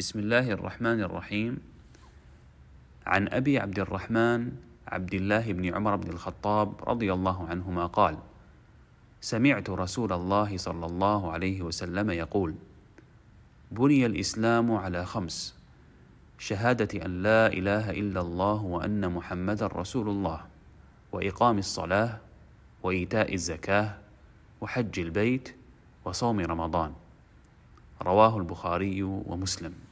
بسم الله الرحمن الرحيم عن أبي عبد الرحمن عبد الله بن عمر بن الخطاب رضي الله عنهما قال سمعت رسول الله صلى الله عليه وسلم يقول بني الإسلام على خمس شهادة أن لا إله إلا الله وأن محمدا رسول الله وإقام الصلاة وإيتاء الزكاة وحج البيت وصوم رمضان رواه البخاري ومسلم